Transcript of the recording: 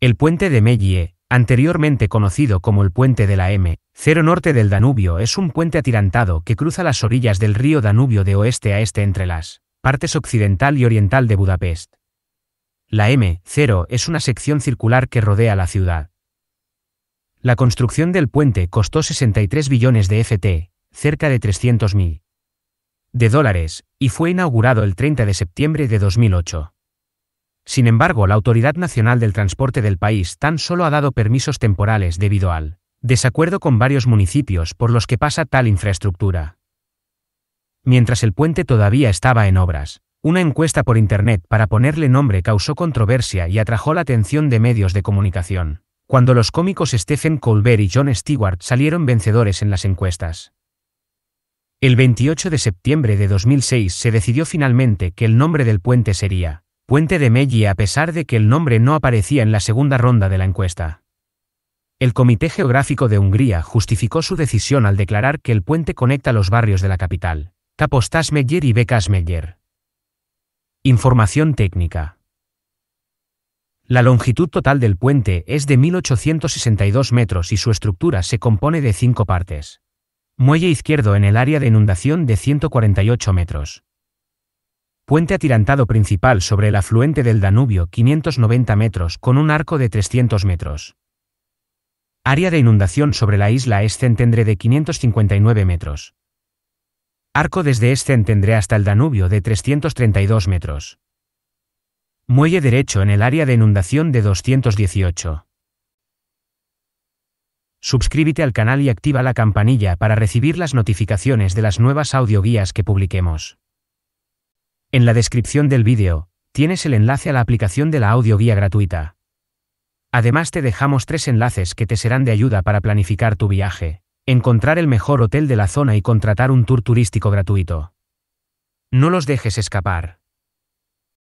El puente de Mellie, anteriormente conocido como el puente de la M, 0 norte del Danubio, es un puente atirantado que cruza las orillas del río Danubio de oeste a este entre las partes occidental y oriental de Budapest. La M0 es una sección circular que rodea la ciudad. La construcción del puente costó 63 billones de FT, cerca de 300.000 de dólares, y fue inaugurado el 30 de septiembre de 2008. Sin embargo, la Autoridad Nacional del Transporte del país tan solo ha dado permisos temporales debido al desacuerdo con varios municipios por los que pasa tal infraestructura. Mientras el puente todavía estaba en obras, una encuesta por Internet para ponerle nombre causó controversia y atrajo la atención de medios de comunicación, cuando los cómicos Stephen Colbert y John Stewart salieron vencedores en las encuestas. El 28 de septiembre de 2006 se decidió finalmente que el nombre del puente sería Puente de Melli a pesar de que el nombre no aparecía en la segunda ronda de la encuesta. El Comité Geográfico de Hungría justificó su decisión al declarar que el puente conecta los barrios de la capital, Kapostasmeyer y Bekasmeyer. Información técnica. La longitud total del puente es de 1.862 metros y su estructura se compone de cinco partes. Muelle izquierdo en el área de inundación de 148 metros. Puente atirantado principal sobre el afluente del Danubio, 590 metros, con un arco de 300 metros. Área de inundación sobre la isla Escentendre de 559 metros. Arco desde Escentendre hasta el Danubio de 332 metros. Muelle derecho en el área de inundación de 218. Suscríbete al canal y activa la campanilla para recibir las notificaciones de las nuevas audioguías que publiquemos. En la descripción del vídeo, tienes el enlace a la aplicación de la audioguía gratuita. Además te dejamos tres enlaces que te serán de ayuda para planificar tu viaje, encontrar el mejor hotel de la zona y contratar un tour turístico gratuito. No los dejes escapar.